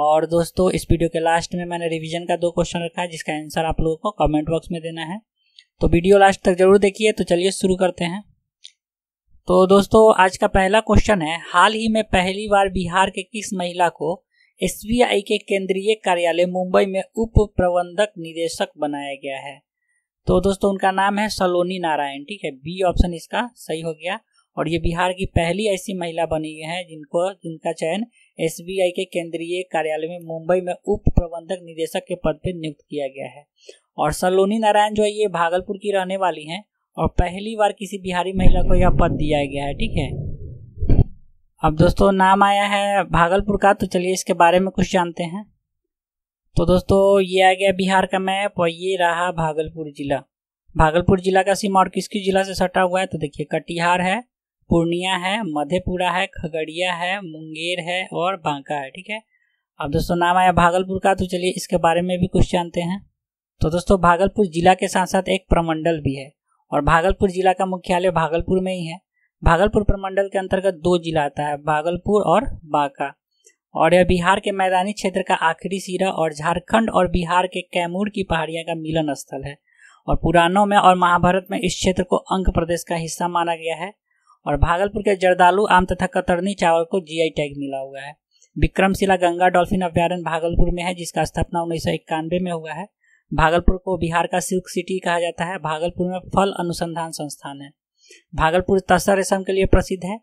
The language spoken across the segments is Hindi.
और दोस्तों इस वीडियो के लास्ट में मैंने रिवीजन का दो क्वेश्चन रखा है जिसका आंसर आप लोगों को कमेंट बॉक्स में देना है तो वीडियो लास्ट तक जरूर देखिए तो चलिए शुरू करते हैं तो दोस्तों आज का पहला क्वेश्चन है हाल ही में पहली बार बिहार के किस महिला को एस के केंद्रीय कार्यालय मुंबई में उप प्रबंधक निदेशक बनाया गया है तो दोस्तों उनका नाम है सलोनी नारायण ठीक है बी ऑप्शन इसका सही हो गया और ये बिहार की पहली ऐसी महिला बनी है जिनको जिनका चयन एसबीआई के केंद्रीय कार्यालय में मुंबई में उप प्रबंधक निदेशक के पद पर नियुक्त किया गया है और सलोनी नारायण जो है ये भागलपुर की रहने वाली हैं और पहली बार किसी बिहारी महिला को यह पद दिया गया है ठीक है अब दोस्तों नाम आया है भागलपुर का तो चलिए इसके बारे में कुछ जानते हैं तो दोस्तों ये आ गया बिहार का मैप और ये रहा भागलपुर जिला भागलपुर जिला का सीमा और किस किस जिला से सटा हुआ है तो देखिए कटिहार है पूर्णिया है मधेपुरा है खगड़िया है मुंगेर है और बांका है ठीक है अब दोस्तों नाम आया भागलपुर का तो चलिए इसके बारे में भी कुछ जानते हैं तो दोस्तों भागलपुर जिला के साथ साथ एक प्रमंडल भी है और भागलपुर जिला का मुख्यालय भागलपुर में ही है भागलपुर प्रमंडल के अंतर्गत दो जिला आता है भागलपुर और बांका और यह बिहार के मैदानी क्षेत्र का आखिरी सिरा और झारखंड और बिहार के कैमूर की पहाड़ियाँ का मिलन स्थल है और पुराणों में और महाभारत में इस क्षेत्र को अंग प्रदेश का हिस्सा माना गया है और भागलपुर के जर्दालू आम तथा कतरनी चावल को जी टैग मिला हुआ है विक्रमशिला गंगा डॉल्फिन अभ्यारण्य भागलपुर में है जिसका स्थापना उन्नीस में हुआ है भागलपुर को बिहार का सिल्क सिटी कहा जाता है भागलपुर में फल अनुसंधान संस्थान है भागलपुर तस्सर रेशम के लिए प्रसिद्ध है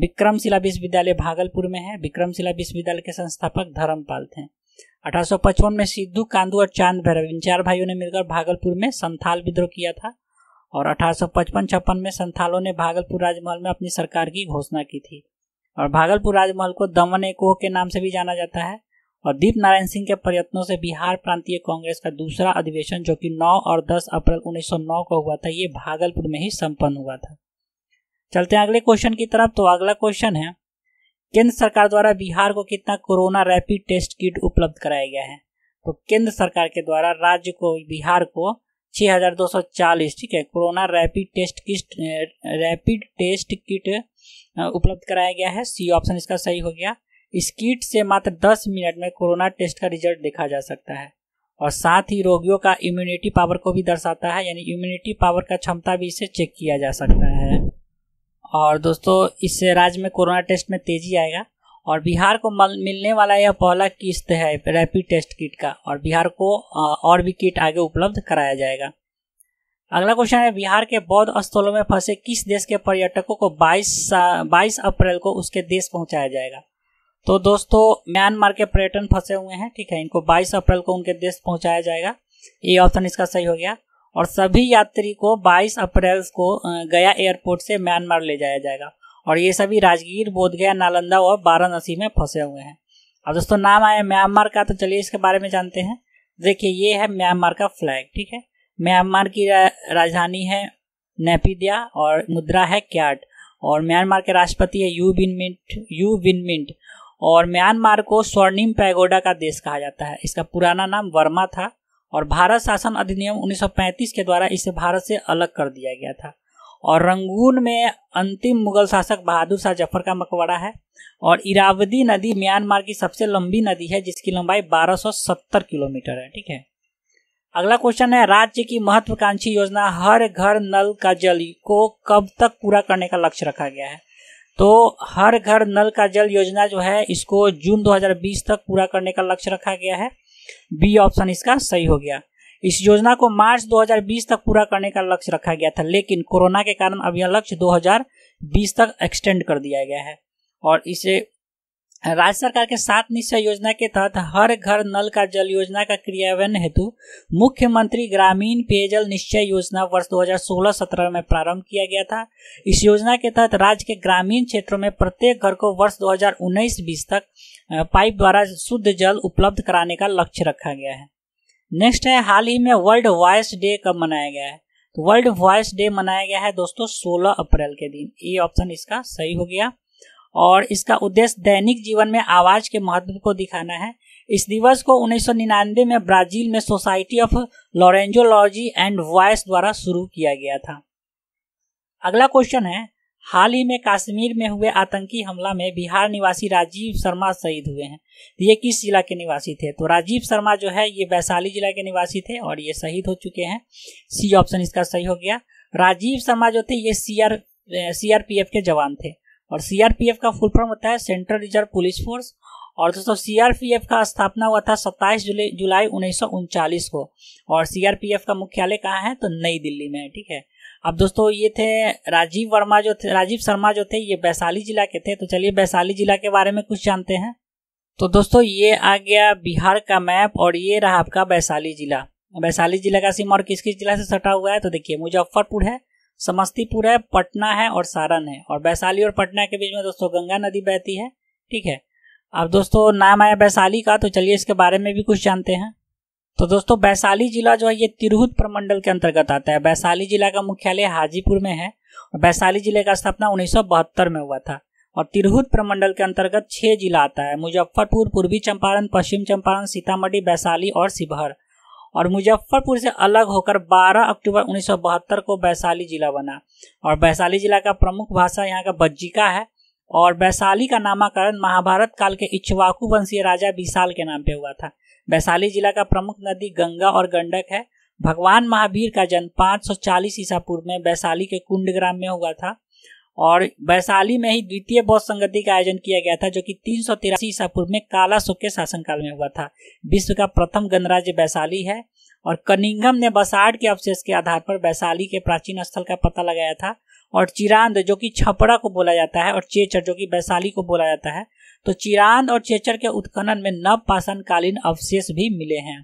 विक्रमशिला विश्वविद्यालय भागलपुर में है विक्रमशिला विश्वविद्यालय के संस्थापक धर्मपाल थे अठारह में सिद्धू कांदू और चांद भैरव इन चार भाइयों ने मिलकर भागलपुर में संथाल विद्रोह किया था और अठारह सौ में संथालों ने भागलपुर राजमहल में अपनी सरकार की घोषणा की थी और भागलपुर राजमहल को दमन एकोह के नाम से भी जाना जाता है और दीप नारायण सिंह के प्रयत्नों से बिहार प्रांतीय कांग्रेस का दूसरा अधिवेशन जो कि 9 और 10 अप्रैल 1909 को हुआ था ये भागलपुर में ही संपन्न हुआ था चलते हैं अगले क्वेश्चन की तरफ तो अगला क्वेश्चन है केंद्र सरकार द्वारा बिहार को कितना कोरोना रैपिड टेस्ट किट उपलब्ध कराया गया है तो केंद्र सरकार के द्वारा राज्य को बिहार को 6240 ठीक है corona rapid test kit rapid test kit उपलब्ध कराया गया है सी ऑप्शन इसका सही हो गया इस किट से मात्र 10 मिनट में कोरोना टेस्ट का रिजल्ट देखा जा सकता है और साथ ही रोगियों का इम्यूनिटी पावर को भी दर्शाता है यानी इम्यूनिटी पावर का क्षमता भी इसे चेक किया जा सकता है और दोस्तों इससे राज्य में कोरोना टेस्ट में तेजी आएगा और बिहार को मिलने वाला यह पहला किस्त है रैपिड टेस्ट किट का और बिहार को और भी किट आगे उपलब्ध कराया जाएगा अगला क्वेश्चन है बिहार के बौद्ध स्थलों में फंसे किस देश के पर्यटकों को 22 बाईस अप्रैल को उसके देश पहुंचाया जाएगा तो दोस्तों म्यांमार के पर्यटन फंसे हुए हैं ठीक है इनको 22 अप्रैल को उनके देश पहुंचाया जाएगा ये ऑप्शन इसका सही हो गया और सभी यात्री को 22 अप्रैल को गया एयरपोर्ट से म्यांमार ले जाया जाएगा और ये सभी राजगीर बोधगया नालंदा और वाराणसी में फंसे हुए हैं अब दोस्तों नाम आया म्यांमार का तो चलिए इसके बारे में जानते हैं देखिए ये है म्यांमार का फ्लैग ठीक है म्यांमार की राजधानी है नेपिडिया और मुद्रा है क्याट और म्यांमार के राष्ट्रपति है U Win Myint U Win Myint और म्यांमार को स्वर्णिम पैगोडा का देश कहा जाता है इसका पुराना नाम वर्मा था और भारत शासन अधिनियम 1935 के द्वारा इसे भारत से अलग कर दिया गया था और रंगून में अंतिम मुगल शासक बहादुर शाह जफर का मकबरा है और इरावदी नदी म्यांमार की सबसे लंबी नदी है जिसकी लंबाई 1270 किलोमीटर है ठीक है अगला क्वेश्चन है राज्य की महत्वाकांक्षी योजना हर घर नल का जल को कब तक पूरा करने का लक्ष्य रखा गया है तो हर घर नल का जल योजना जो है इसको जून 2020 तक पूरा करने का लक्ष्य रखा गया है बी ऑप्शन इसका सही हो गया इस योजना को मार्च 2020 तक पूरा करने का लक्ष्य रखा गया था लेकिन कोरोना के कारण अब यह लक्ष्य 2020 तक एक्सटेंड कर दिया गया है और इसे राज्य सरकार के सात निश्चय योजना के तहत हर घर नल का जल योजना का क्रियान्वयन हेतु मुख्यमंत्री ग्रामीण पेयजल निश्चय योजना वर्ष 2016-17 में प्रारंभ किया गया था इस योजना के तहत राज्य के ग्रामीण क्षेत्रों में प्रत्येक घर को वर्ष 2019-20 तक पाइप द्वारा शुद्ध जल उपलब्ध कराने का लक्ष्य रखा गया है नेक्स्ट है हाल ही में वर्ल्ड वॉइस डे कब मनाया गया है तो वर्ल्ड वॉइस डे मनाया गया है दोस्तों 16 अप्रैल के दिन ये ऑप्शन इसका सही हो गया और इसका उद्देश्य दैनिक जीवन में आवाज के महत्व को दिखाना है इस दिवस को 1999 में ब्राजील में society of laryngology and voice द्वारा शुरू किया गया था अगला क्वेश्चन है हाल ही में कश्मीर में हुए आतंकी हमला में बिहार निवासी राजीव शर्मा शहीद हुए हैं ये किस जिला के निवासी थे तो राजीव शर्मा जो है ये वैशाली जिला के निवासी थे और ये शहीद हो चुके हैं सी ऑप्शन इसका सही हो गया राजीव शर्मा जो थे ये सी आर के जवान थे और सीआरपीएफ का फुल फॉर्म होता है सेंट्रल रिजर्व पुलिस फोर्स और दोस्तों सी का स्थापना हुआ था 27 जुलाई जुलाई उन्नीस को और सी का मुख्यालय कहाँ है तो नई दिल्ली में ठीक है अब दोस्तों ये थे राजीव वर्मा जो थे राजीव शर्मा जो थे ये वैशाली जिला के थे तो चलिए वैशाली जिला के बारे में कुछ जानते हैं तो दोस्तों ये आ गया बिहार का मैप और ये रहा आपका वैशाली जिला वैशाली जिला का सीमा और किस किस जिला से सटा हुआ है तो देखिए मुजफ्फरपुर है समस्तीपुर है पटना है और सारण है और वैशाली और पटना के बीच में दोस्तों गंगा नदी बहती है ठीक है अब दोस्तों नाम आया वैशाली का तो चलिए इसके बारे में भी कुछ जानते हैं तो दोस्तों वैशाली जिला जो है ये तिरहुत प्रमंडल के अंतर्गत आता है वैशाली जिला का मुख्यालय हाजीपुर में है और वैशाली जिले का स्थापना उन्नीस में हुआ था और तिरहुत प्रमंडल के अंतर्गत छह जिला आता है मुजफ्फरपुर पूर्वी चंपारण पश्चिम चंपारण सीतामढ़ी वैशाली और शिवहर और मुजफ्फरपुर से अलग होकर 12 अक्टूबर 1972 को वैशाली जिला बना और वैशाली जिला का प्रमुख भाषा यहाँ का बज्जिका है और वैशाली का नामाकरण महाभारत काल के इच्छवाकू वंशीय राजा विशाल के नाम पे हुआ था वैशाली जिला का प्रमुख नदी गंगा और गंडक है भगवान महावीर का जन्म 540 ईसा पूर्व में वैशाली के कुंड ग्राम में हुआ था और वैशाली में ही द्वितीय बौद्ध संगति का आयोजन किया गया था जो कि तीन सौ तिरासी ईसा पूर्व में काला सुख के शासनकाल में हुआ था विश्व का प्रथम गणराज्य वैशाली है और कनिंगम ने बसाड के अवशेष के आधार पर वैशाली के प्राचीन स्थल का पता लगाया था और चिरांद जो कि छपरा को बोला जाता है और चेचर जो कि वैशाली को बोला जाता है तो चिरान और चेचर के उत्खनन में नवपाषाण कालीन अवशेष भी मिले हैं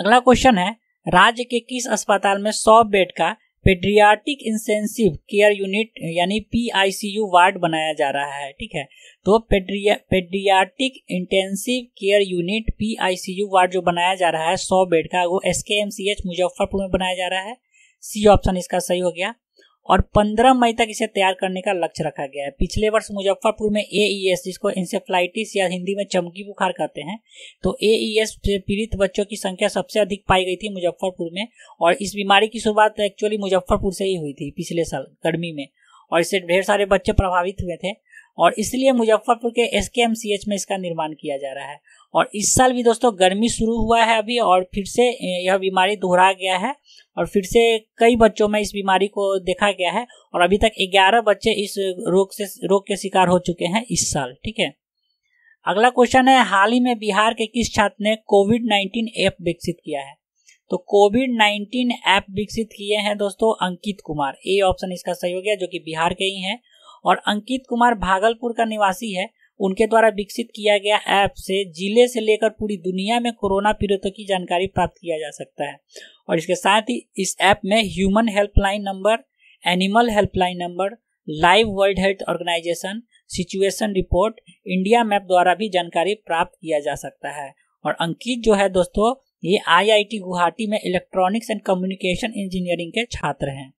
अगला क्वेश्चन है राज्य के किस अस्पताल में सौ बेड का पेड्रियाटिक इंसेंसिव केयर यूनिट यानी पीआईसीयू वार्ड बनाया जा रहा है ठीक है तो पेड्रिया paediatric intensive care unit PICU ward जो बनाया जा रहा है सौ बेड का वो एसकेएमसीएच मुजफ्फरपुर में बनाया जा रहा है सी ऑप्शन इसका सही हो गया और 15 मई तक इसे तैयार करने का लक्ष्य रखा गया है पिछले वर्ष मुजफ्फरपुर में एस e जिसको इंसेफ्लाइटिस या हिंदी में चमकी बुखार कहते हैं तो एस e से पीड़ित बच्चों की संख्या सबसे अधिक पाई गई थी मुजफ्फरपुर में और इस बीमारी की शुरुआत एक्चुअली मुजफ्फरपुर से ही हुई थी पिछले साल गर्मी में और इससे ढेर सारे बच्चे प्रभावित हुए थे और इसलिए मुजफ्फरपुर के एस में इसका निर्माण किया जा रहा है और इस साल भी दोस्तों गर्मी शुरू हुआ है अभी और फिर से यह बीमारी दोहरा गया है और फिर से कई बच्चों में इस बीमारी को देखा गया है और अभी तक 11 बच्चे इस रोग से रोग के शिकार हो चुके हैं इस साल ठीक है अगला क्वेश्चन है हाल ही में बिहार के किस छात्र ने कोविड नाइन्टीन ऐप विकसित किया है तो कोविड नाइन्टीन ऐप विकसित किए हैं दोस्तों अंकित कुमार ए ऑप्शन इसका सही हो गया जो कि बिहार के ही है और अंकित कुमार भागलपुर का निवासी है उनके द्वारा विकसित किया गया ऐप से जिले से लेकर पूरी दुनिया में कोरोना पीड़ितों की जानकारी प्राप्त किया जा सकता है और इसके साथ ही इस ऐप में human helpline number animal helpline number live world health organisation situation report India map द्वारा भी जानकारी प्राप्त किया जा सकता है और अंकित जो है दोस्तों ये आईआईटी गुवाहाटी में इलेक्ट्रॉनिक्स एंड कम्युनिकेशन इंजीनियरिंग के छात्र हैं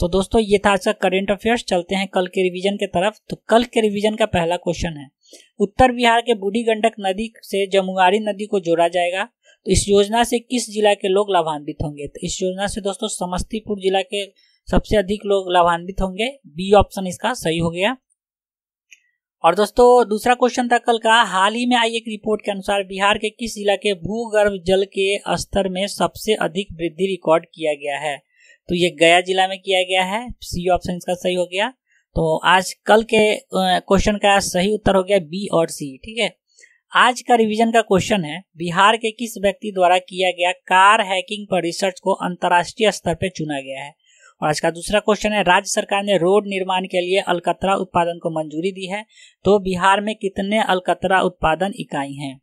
तो दोस्तों ये था आज का करेंट अफेयर्स चलते हैं कल के रिवीजन के तरफ तो कल के रिवीजन का पहला क्वेश्चन है उत्तर बिहार के बूढ़ी गंडक नदी से जमुआरी नदी को जोड़ा जाएगा तो इस योजना से किस जिला के लोग लाभान्वित होंगे तो इस योजना से दोस्तों समस्तीपुर जिला के सबसे अधिक लोग लाभान्वित होंगे बी ऑप्शन इसका सही हो गया और दोस्तों दूसरा क्वेश्चन था कल का हाल ही में आई एक रिपोर्ट के अनुसार बिहार के किस जिला के भूगर्भ जल के स्तर में सबसे अधिक वृद्धि रिकॉर्ड किया गया है तो ये गया जिला में किया गया है सी ऑप्शन इसका सही हो गया तो आज कल के क्वेश्चन का सही उत्तर हो गया बी और सी ठीक है आज का रिवीजन का क्वेश्चन है बिहार के किस व्यक्ति द्वारा किया गया कार हैकिंग पर रिसर्च को अंतर्राष्ट्रीय स्तर पर चुना गया है और आज का दूसरा क्वेश्चन है राज्य सरकार ने रोड निर्माण के लिए अलकतरा उत्पादन को मंजूरी दी है तो बिहार में कितने अलकतरा उत्पादन इकाई हैं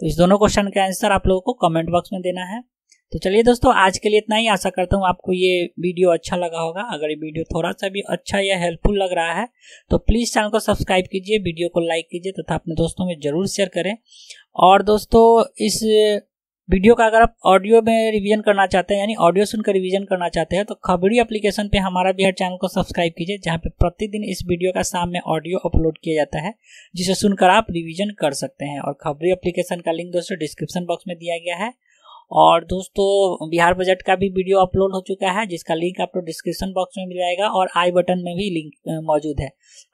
तो इस दोनों क्वेश्चन का आंसर आप लोगों को कमेंट बॉक्स में देना है तो चलिए दोस्तों आज के लिए इतना ही आशा करता हूँ आपको ये वीडियो अच्छा लगा होगा अगर ये वीडियो थोड़ा सा भी अच्छा या हेल्पफुल लग रहा है तो प्लीज़ चैनल को सब्सक्राइब कीजिए वीडियो को लाइक कीजिए तथा अपने दोस्तों में ज़रूर शेयर करें और दोस्तों इस वीडियो का अगर आप ऑडियो में रिवीजन करना चाहते हैं यानी ऑडियो सुनकर रिवीजन करना चाहते हैं तो खबरी एप्लीकेशन पे हमारा बिहार चैनल को सब्सक्राइब कीजिए जहाँ पे प्रतिदिन इस वीडियो का शाम में ऑडियो अपलोड किया जाता है जिसे सुनकर आप रिवीजन कर सकते हैं और खबरी एप्लीकेशन का लिंक दोस्तों डिस्क्रिप्शन बॉक्स में दिया गया है और दोस्तों बिहार बजट का भी वीडियो अपलोड हो चुका है जिसका लिंक आपको डिस्क्रिप्शन बॉक्स में मिल जाएगा और आई बटन में भी लिंक मौजूद है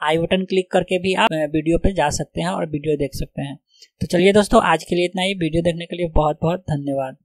आई बटन क्लिक करके भी आप वीडियो पर जा सकते हैं और वीडियो देख सकते हैं तो चलिए दोस्तों आज के लिए इतना ही वीडियो देखने के लिए बहुत बहुत धन्यवाद